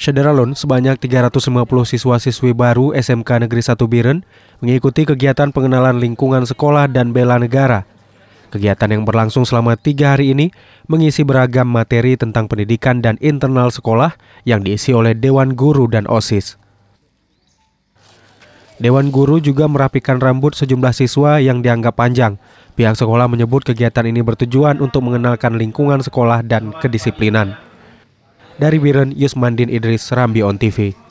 Shaderalon, sebanyak 350 siswa-siswi baru SMK Negeri 1 Biren mengikuti kegiatan pengenalan lingkungan sekolah dan bela negara. Kegiatan yang berlangsung selama tiga hari ini mengisi beragam materi tentang pendidikan dan internal sekolah yang diisi oleh Dewan Guru dan OSIS. Dewan Guru juga merapikan rambut sejumlah siswa yang dianggap panjang. Pihak sekolah menyebut kegiatan ini bertujuan untuk mengenalkan lingkungan sekolah dan kedisiplinan. Dari Biren, Yusmandin Idris, Rambi On TV.